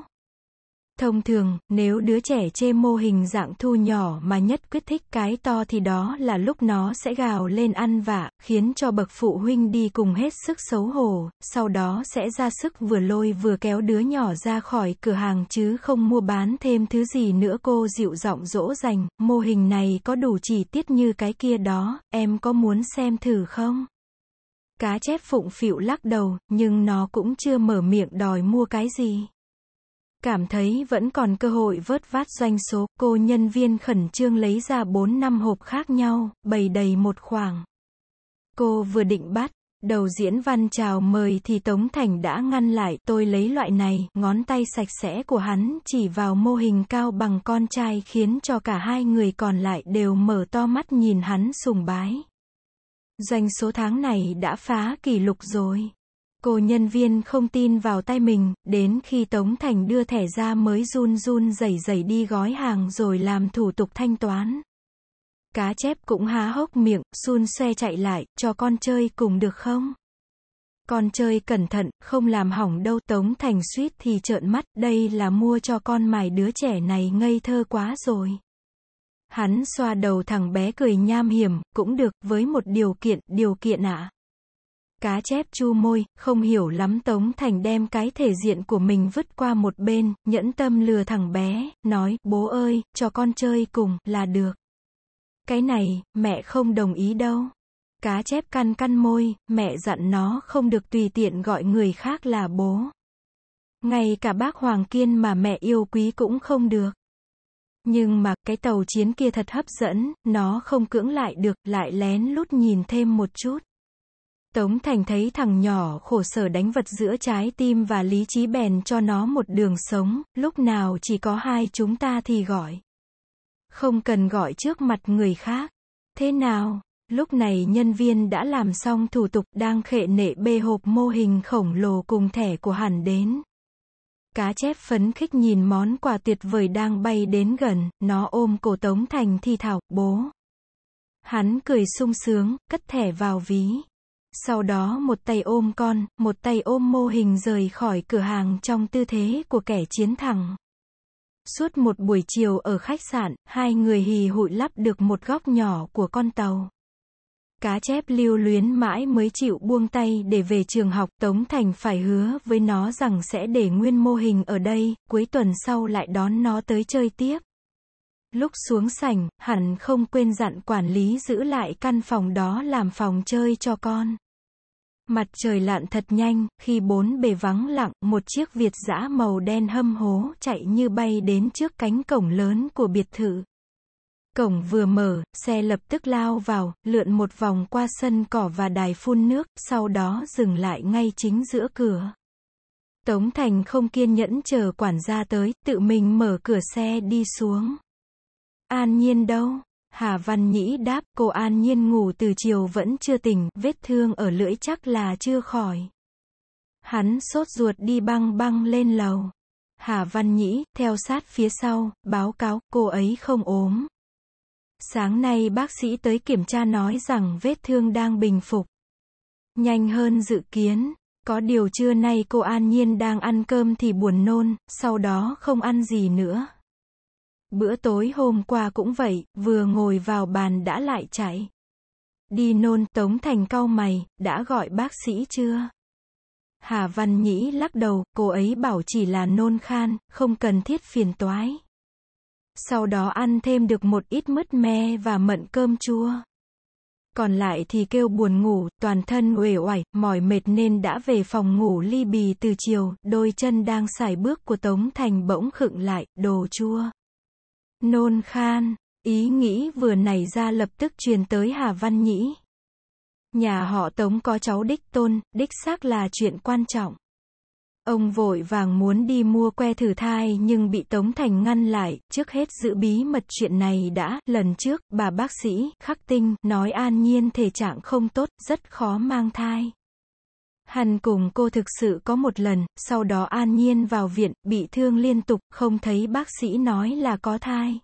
Thông thường, nếu đứa trẻ chê mô hình dạng thu nhỏ mà nhất quyết thích cái to thì đó là lúc nó sẽ gào lên ăn vạ, khiến cho bậc phụ huynh đi cùng hết sức xấu hổ, sau đó sẽ ra sức vừa lôi vừa kéo đứa nhỏ ra khỏi cửa hàng chứ không mua bán thêm thứ gì nữa cô dịu giọng dỗ dành, mô hình này có đủ chi tiết như cái kia đó, em có muốn xem thử không? Cá chép phụng phịu lắc đầu, nhưng nó cũng chưa mở miệng đòi mua cái gì. Cảm thấy vẫn còn cơ hội vớt vát doanh số, cô nhân viên khẩn trương lấy ra 4 năm hộp khác nhau, bày đầy một khoảng. Cô vừa định bắt, đầu diễn văn chào mời thì Tống Thành đã ngăn lại, tôi lấy loại này, ngón tay sạch sẽ của hắn chỉ vào mô hình cao bằng con trai khiến cho cả hai người còn lại đều mở to mắt nhìn hắn sùng bái. Doanh số tháng này đã phá kỷ lục rồi. Cô nhân viên không tin vào tay mình, đến khi Tống Thành đưa thẻ ra mới run run rẩy rẩy đi gói hàng rồi làm thủ tục thanh toán. Cá chép cũng há hốc miệng, xun xe chạy lại, cho con chơi cùng được không? Con chơi cẩn thận, không làm hỏng đâu. Tống Thành suýt thì trợn mắt, đây là mua cho con mài đứa trẻ này ngây thơ quá rồi. Hắn xoa đầu thằng bé cười nham hiểm, cũng được, với một điều kiện, điều kiện ạ. À? Cá chép chu môi, không hiểu lắm Tống Thành đem cái thể diện của mình vứt qua một bên, nhẫn tâm lừa thằng bé, nói, bố ơi, cho con chơi cùng, là được. Cái này, mẹ không đồng ý đâu. Cá chép căn căn môi, mẹ dặn nó không được tùy tiện gọi người khác là bố. Ngay cả bác Hoàng Kiên mà mẹ yêu quý cũng không được. Nhưng mà, cái tàu chiến kia thật hấp dẫn, nó không cưỡng lại được, lại lén lút nhìn thêm một chút. Tống Thành thấy thằng nhỏ khổ sở đánh vật giữa trái tim và lý trí bèn cho nó một đường sống, lúc nào chỉ có hai chúng ta thì gọi. Không cần gọi trước mặt người khác. Thế nào? Lúc này nhân viên đã làm xong thủ tục đang khệ nệ bê hộp mô hình khổng lồ cùng thẻ của hẳn đến. Cá chép phấn khích nhìn món quà tuyệt vời đang bay đến gần, nó ôm cổ Tống Thành thì thảo, bố. Hắn cười sung sướng, cất thẻ vào ví. Sau đó một tay ôm con, một tay ôm mô hình rời khỏi cửa hàng trong tư thế của kẻ chiến thẳng. Suốt một buổi chiều ở khách sạn, hai người hì hụi lắp được một góc nhỏ của con tàu. Cá chép lưu luyến mãi mới chịu buông tay để về trường học. Tống Thành phải hứa với nó rằng sẽ để nguyên mô hình ở đây, cuối tuần sau lại đón nó tới chơi tiếp. Lúc xuống sảnh, hẳn không quên dặn quản lý giữ lại căn phòng đó làm phòng chơi cho con. Mặt trời lặn thật nhanh, khi bốn bề vắng lặng, một chiếc Việt giã màu đen hâm hố chạy như bay đến trước cánh cổng lớn của biệt thự. Cổng vừa mở, xe lập tức lao vào, lượn một vòng qua sân cỏ và đài phun nước, sau đó dừng lại ngay chính giữa cửa. Tống Thành không kiên nhẫn chờ quản gia tới, tự mình mở cửa xe đi xuống. An nhiên đâu? Hà Văn Nhĩ đáp, cô an nhiên ngủ từ chiều vẫn chưa tỉnh, vết thương ở lưỡi chắc là chưa khỏi. Hắn sốt ruột đi băng băng lên lầu. Hà Văn Nhĩ, theo sát phía sau, báo cáo, cô ấy không ốm. Sáng nay bác sĩ tới kiểm tra nói rằng vết thương đang bình phục. Nhanh hơn dự kiến. Có điều trưa nay cô An Nhiên đang ăn cơm thì buồn nôn, sau đó không ăn gì nữa. Bữa tối hôm qua cũng vậy, vừa ngồi vào bàn đã lại chạy. Đi nôn Tống Thành cau mày, đã gọi bác sĩ chưa? Hà Văn Nhĩ lắc đầu, cô ấy bảo chỉ là nôn khan, không cần thiết phiền toái. Sau đó ăn thêm được một ít mứt me và mận cơm chua. Còn lại thì kêu buồn ngủ, toàn thân uể oải, mỏi mệt nên đã về phòng ngủ ly bì từ chiều, đôi chân đang xài bước của Tống Thành bỗng khựng lại, đồ chua. Nôn khan, ý nghĩ vừa nảy ra lập tức truyền tới Hà Văn Nhĩ. Nhà họ Tống có cháu đích tôn, đích xác là chuyện quan trọng. Ông vội vàng muốn đi mua que thử thai nhưng bị Tống Thành ngăn lại, trước hết giữ bí mật chuyện này đã, lần trước, bà bác sĩ, khắc tinh, nói an nhiên thể trạng không tốt, rất khó mang thai. Hắn cùng cô thực sự có một lần, sau đó an nhiên vào viện, bị thương liên tục, không thấy bác sĩ nói là có thai.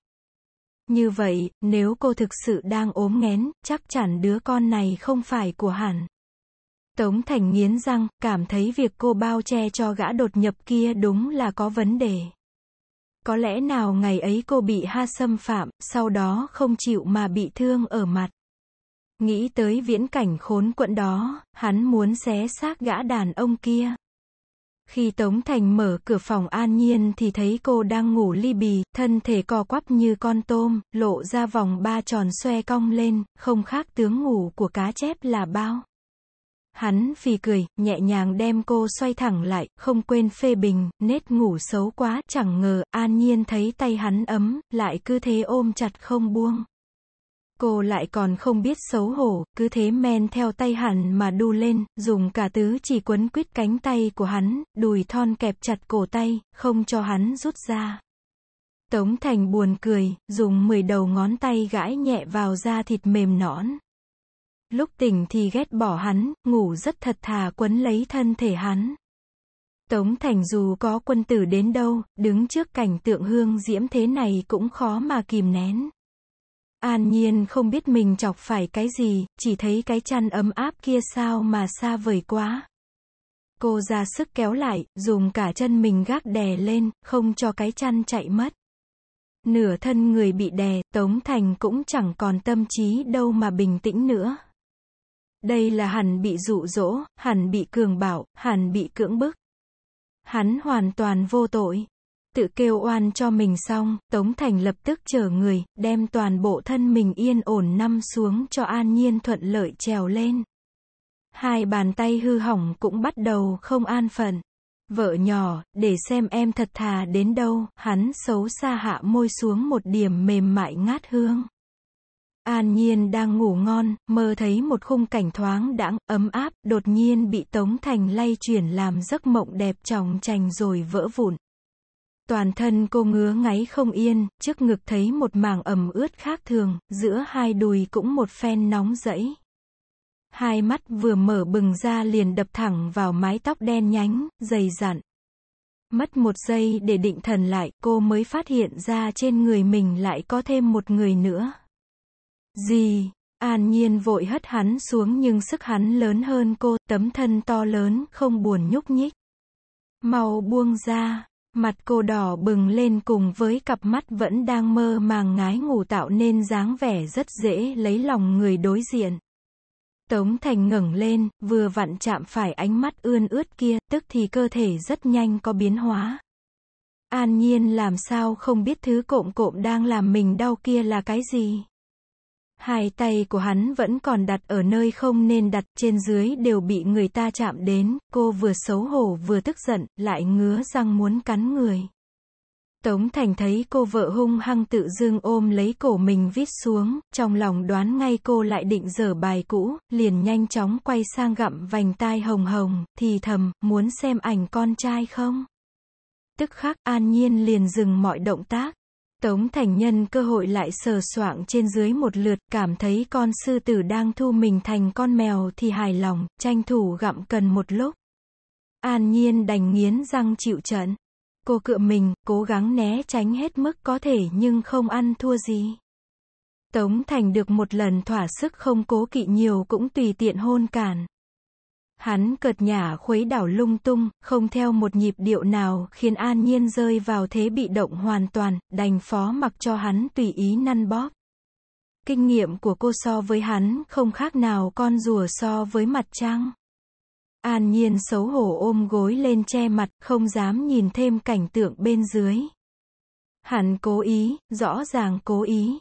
Như vậy, nếu cô thực sự đang ốm nghén, chắc chắn đứa con này không phải của hẳn. Tống Thành nghiến răng, cảm thấy việc cô bao che cho gã đột nhập kia đúng là có vấn đề. Có lẽ nào ngày ấy cô bị ha xâm phạm, sau đó không chịu mà bị thương ở mặt. Nghĩ tới viễn cảnh khốn quẫn đó, hắn muốn xé xác gã đàn ông kia. Khi Tống Thành mở cửa phòng an nhiên thì thấy cô đang ngủ ly bì, thân thể co quắp như con tôm, lộ ra vòng ba tròn xoe cong lên, không khác tướng ngủ của cá chép là bao. Hắn phì cười, nhẹ nhàng đem cô xoay thẳng lại, không quên phê bình, nết ngủ xấu quá, chẳng ngờ, an nhiên thấy tay hắn ấm, lại cứ thế ôm chặt không buông. Cô lại còn không biết xấu hổ, cứ thế men theo tay hắn mà đu lên, dùng cả tứ chỉ quấn quít cánh tay của hắn, đùi thon kẹp chặt cổ tay, không cho hắn rút ra. Tống Thành buồn cười, dùng 10 đầu ngón tay gãi nhẹ vào da thịt mềm nõn. Lúc tỉnh thì ghét bỏ hắn, ngủ rất thật thà quấn lấy thân thể hắn. Tống Thành dù có quân tử đến đâu, đứng trước cảnh tượng hương diễm thế này cũng khó mà kìm nén. An nhiên không biết mình chọc phải cái gì, chỉ thấy cái chăn ấm áp kia sao mà xa vời quá. Cô ra sức kéo lại, dùng cả chân mình gác đè lên, không cho cái chăn chạy mất. Nửa thân người bị đè, Tống Thành cũng chẳng còn tâm trí đâu mà bình tĩnh nữa. Đây là hẳn bị dụ dỗ, hẳn bị cường bảo, hẳn bị cưỡng bức. Hắn hoàn toàn vô tội tự kêu oan cho mình xong, Tống Thành lập tức chờ người, đem toàn bộ thân mình yên ổn năm xuống cho an nhiên thuận lợi trèo lên. Hai bàn tay hư hỏng cũng bắt đầu không an phận. Vợ nhỏ, để xem em thật thà đến đâu, hắn xấu xa hạ môi xuống một điểm mềm mại ngát hương. An Nhiên đang ngủ ngon, mơ thấy một khung cảnh thoáng đãng ấm áp, đột nhiên bị Tống Thành lay chuyển làm giấc mộng đẹp tròng trành rồi vỡ vụn toàn thân cô ngứa ngáy không yên, trước ngực thấy một mảng ẩm ướt khác thường, giữa hai đùi cũng một phen nóng rẫy. Hai mắt vừa mở bừng ra liền đập thẳng vào mái tóc đen nhánh, dày dặn. Mất một giây để định thần lại, cô mới phát hiện ra trên người mình lại có thêm một người nữa. Gì? An nhiên vội hất hắn xuống nhưng sức hắn lớn hơn cô, tấm thân to lớn, không buồn nhúc nhích. Mau buông ra, Mặt cô đỏ bừng lên cùng với cặp mắt vẫn đang mơ màng ngái ngủ tạo nên dáng vẻ rất dễ lấy lòng người đối diện. Tống Thành ngẩng lên, vừa vặn chạm phải ánh mắt ươn ướt kia, tức thì cơ thể rất nhanh có biến hóa. An nhiên làm sao không biết thứ cộm cộm đang làm mình đau kia là cái gì. Hai tay của hắn vẫn còn đặt ở nơi không nên đặt, trên dưới đều bị người ta chạm đến, cô vừa xấu hổ vừa tức giận, lại ngứa răng muốn cắn người. Tống Thành thấy cô vợ hung hăng tự dưng ôm lấy cổ mình vít xuống, trong lòng đoán ngay cô lại định dở bài cũ, liền nhanh chóng quay sang gặm vành tai hồng hồng, thì thầm, muốn xem ảnh con trai không? Tức khắc An Nhiên liền dừng mọi động tác. Tống Thành Nhân cơ hội lại sờ soạng trên dưới một lượt, cảm thấy con sư tử đang thu mình thành con mèo thì hài lòng, tranh thủ gặm cần một lúc. An Nhiên đành nghiến răng chịu trận. Cô cựa mình, cố gắng né tránh hết mức có thể nhưng không ăn thua gì. Tống Thành được một lần thỏa sức không cố kỵ nhiều cũng tùy tiện hôn cản. Hắn cợt nhả khuấy đảo lung tung, không theo một nhịp điệu nào khiến An Nhiên rơi vào thế bị động hoàn toàn, đành phó mặc cho hắn tùy ý năn bóp. Kinh nghiệm của cô so với hắn không khác nào con rùa so với mặt trăng. An Nhiên xấu hổ ôm gối lên che mặt, không dám nhìn thêm cảnh tượng bên dưới. Hắn cố ý, rõ ràng cố ý,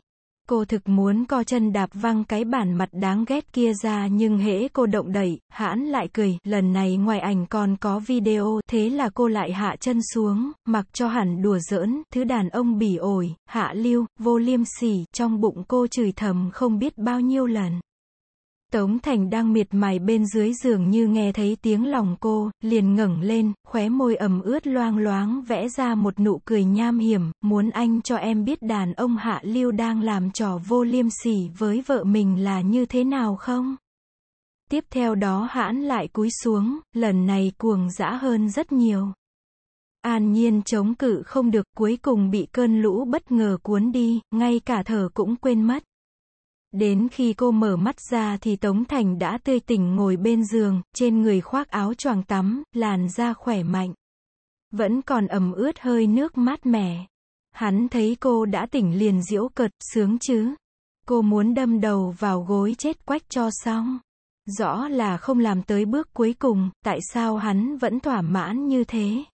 Cô thực muốn co chân đạp văng cái bản mặt đáng ghét kia ra nhưng hễ cô động đẩy, hãn lại cười, lần này ngoài ảnh còn có video, thế là cô lại hạ chân xuống, mặc cho hẳn đùa giỡn, thứ đàn ông bỉ ổi, hạ lưu, vô liêm sỉ, trong bụng cô chửi thầm không biết bao nhiêu lần. Tống Thành đang miệt mài bên dưới giường như nghe thấy tiếng lòng cô, liền ngẩng lên, khóe môi ẩm ướt loang loáng vẽ ra một nụ cười nham hiểm, muốn anh cho em biết đàn ông Hạ Lưu đang làm trò vô liêm sỉ với vợ mình là như thế nào không? Tiếp theo đó hãn lại cúi xuống, lần này cuồng dã hơn rất nhiều. An nhiên chống cự không được cuối cùng bị cơn lũ bất ngờ cuốn đi, ngay cả thở cũng quên mất. Đến khi cô mở mắt ra thì Tống Thành đã tươi tỉnh ngồi bên giường, trên người khoác áo choàng tắm, làn da khỏe mạnh. Vẫn còn ẩm ướt hơi nước mát mẻ. Hắn thấy cô đã tỉnh liền diễu cợt, sướng chứ. Cô muốn đâm đầu vào gối chết quách cho xong. Rõ là không làm tới bước cuối cùng, tại sao hắn vẫn thỏa mãn như thế.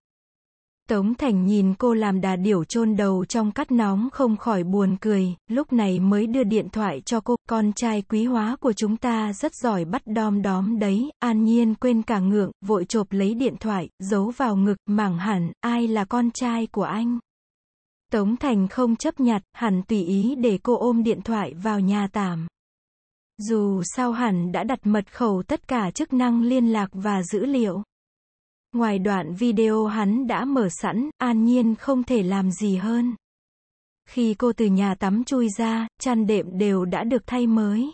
Tống Thành nhìn cô làm đà điểu chôn đầu trong cắt nóng không khỏi buồn cười, lúc này mới đưa điện thoại cho cô, con trai quý hóa của chúng ta rất giỏi bắt đom đóm đấy, an nhiên quên cả ngượng, vội chộp lấy điện thoại, giấu vào ngực, mảng hẳn, ai là con trai của anh. Tống Thành không chấp nhặt, hẳn tùy ý để cô ôm điện thoại vào nhà tạm. Dù sao hẳn đã đặt mật khẩu tất cả chức năng liên lạc và dữ liệu. Ngoài đoạn video hắn đã mở sẵn, an nhiên không thể làm gì hơn. Khi cô từ nhà tắm chui ra, chăn đệm đều đã được thay mới.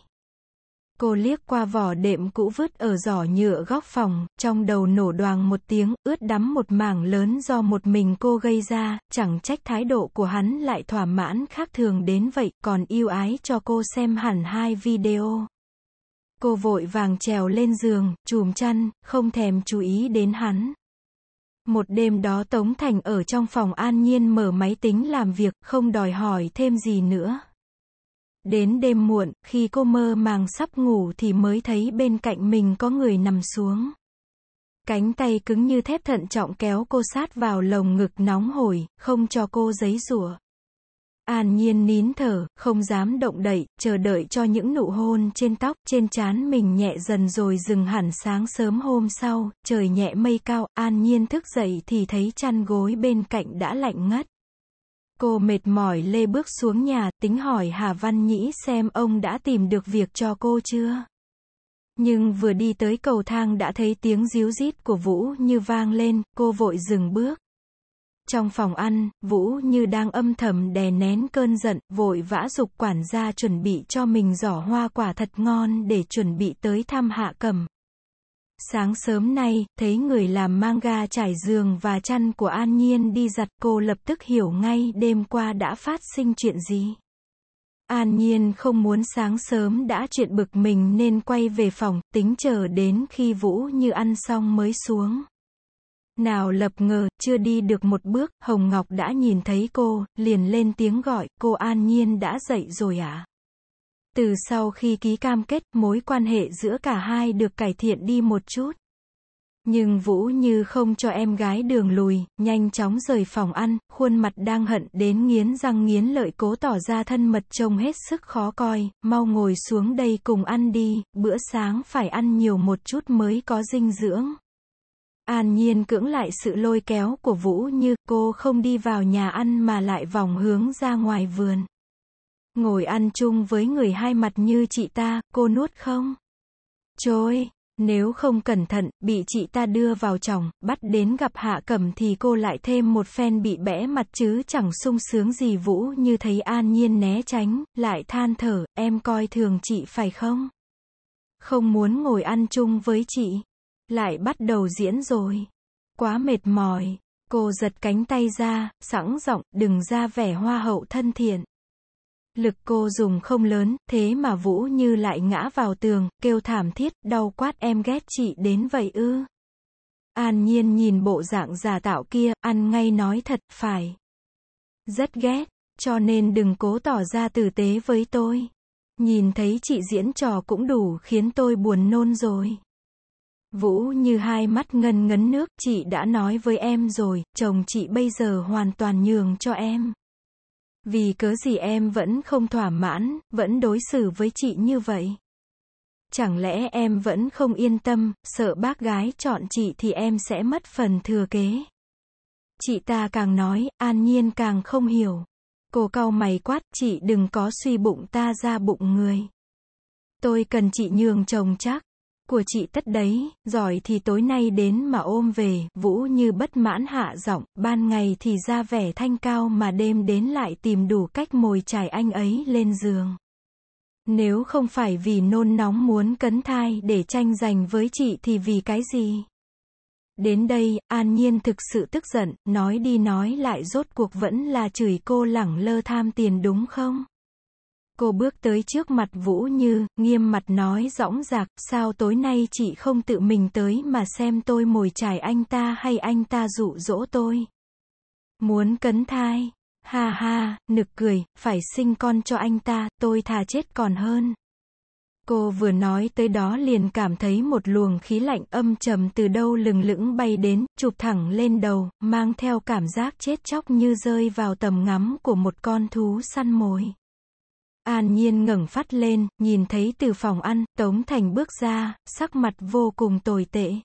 Cô liếc qua vỏ đệm cũ vứt ở giỏ nhựa góc phòng, trong đầu nổ đoàng một tiếng, ướt đắm một mảng lớn do một mình cô gây ra, chẳng trách thái độ của hắn lại thỏa mãn khác thường đến vậy, còn yêu ái cho cô xem hẳn hai video. Cô vội vàng trèo lên giường, chùm chăn, không thèm chú ý đến hắn. Một đêm đó Tống Thành ở trong phòng an nhiên mở máy tính làm việc, không đòi hỏi thêm gì nữa. Đến đêm muộn, khi cô mơ màng sắp ngủ thì mới thấy bên cạnh mình có người nằm xuống. Cánh tay cứng như thép thận trọng kéo cô sát vào lồng ngực nóng hổi, không cho cô giấy rủa. An nhiên nín thở, không dám động đậy, chờ đợi cho những nụ hôn trên tóc, trên trán mình nhẹ dần rồi dừng hẳn sáng sớm hôm sau, trời nhẹ mây cao, an nhiên thức dậy thì thấy chăn gối bên cạnh đã lạnh ngắt. Cô mệt mỏi lê bước xuống nhà, tính hỏi Hà Văn Nhĩ xem ông đã tìm được việc cho cô chưa. Nhưng vừa đi tới cầu thang đã thấy tiếng díu rít của Vũ như vang lên, cô vội dừng bước. Trong phòng ăn, Vũ như đang âm thầm đè nén cơn giận, vội vã dục quản gia chuẩn bị cho mình giỏ hoa quả thật ngon để chuẩn bị tới thăm hạ cầm. Sáng sớm nay, thấy người làm manga trải giường và chăn của An Nhiên đi giặt cô lập tức hiểu ngay đêm qua đã phát sinh chuyện gì. An Nhiên không muốn sáng sớm đã chuyện bực mình nên quay về phòng, tính chờ đến khi Vũ như ăn xong mới xuống. Nào lập ngờ, chưa đi được một bước, Hồng Ngọc đã nhìn thấy cô, liền lên tiếng gọi, cô an nhiên đã dậy rồi à? Từ sau khi ký cam kết, mối quan hệ giữa cả hai được cải thiện đi một chút. Nhưng Vũ Như không cho em gái đường lùi, nhanh chóng rời phòng ăn, khuôn mặt đang hận đến nghiến răng nghiến lợi cố tỏ ra thân mật trông hết sức khó coi, mau ngồi xuống đây cùng ăn đi, bữa sáng phải ăn nhiều một chút mới có dinh dưỡng. An Nhiên cưỡng lại sự lôi kéo của Vũ Như, cô không đi vào nhà ăn mà lại vòng hướng ra ngoài vườn. Ngồi ăn chung với người hai mặt như chị ta, cô nuốt không? Trôi, nếu không cẩn thận, bị chị ta đưa vào chồng, bắt đến gặp Hạ Cẩm thì cô lại thêm một phen bị bẽ mặt chứ chẳng sung sướng gì Vũ như thấy An Nhiên né tránh, lại than thở, em coi thường chị phải không? Không muốn ngồi ăn chung với chị. Lại bắt đầu diễn rồi. Quá mệt mỏi. Cô giật cánh tay ra, sẵn giọng, đừng ra vẻ hoa hậu thân thiện. Lực cô dùng không lớn, thế mà Vũ Như lại ngã vào tường, kêu thảm thiết, đau quát em ghét chị đến vậy ư. An nhiên nhìn bộ dạng giả tạo kia, ăn ngay nói thật, phải. Rất ghét, cho nên đừng cố tỏ ra tử tế với tôi. Nhìn thấy chị diễn trò cũng đủ khiến tôi buồn nôn rồi. Vũ như hai mắt ngân ngấn nước, chị đã nói với em rồi, chồng chị bây giờ hoàn toàn nhường cho em. Vì cớ gì em vẫn không thỏa mãn, vẫn đối xử với chị như vậy? Chẳng lẽ em vẫn không yên tâm, sợ bác gái chọn chị thì em sẽ mất phần thừa kế? Chị ta càng nói, an nhiên càng không hiểu. Cô cau mày quát, chị đừng có suy bụng ta ra bụng người. Tôi cần chị nhường chồng chắc của chị tất đấy, giỏi thì tối nay đến mà ôm về, Vũ như bất mãn hạ giọng, ban ngày thì ra vẻ thanh cao mà đêm đến lại tìm đủ cách mồi trải anh ấy lên giường. Nếu không phải vì nôn nóng muốn cấn thai để tranh giành với chị thì vì cái gì? Đến đây, An Nhiên thực sự tức giận, nói đi nói lại rốt cuộc vẫn là chửi cô lẳng lơ tham tiền đúng không? Cô bước tới trước mặt Vũ Như, nghiêm mặt nói rõng rạc, sao tối nay chị không tự mình tới mà xem tôi mồi trải anh ta hay anh ta dụ dỗ tôi. Muốn cấn thai, ha ha, nực cười, phải sinh con cho anh ta, tôi thà chết còn hơn. Cô vừa nói tới đó liền cảm thấy một luồng khí lạnh âm trầm từ đâu lừng lững bay đến, chụp thẳng lên đầu, mang theo cảm giác chết chóc như rơi vào tầm ngắm của một con thú săn mồi. An Nhiên ngẩng phát lên, nhìn thấy từ phòng ăn, Tống Thành bước ra, sắc mặt vô cùng tồi tệ.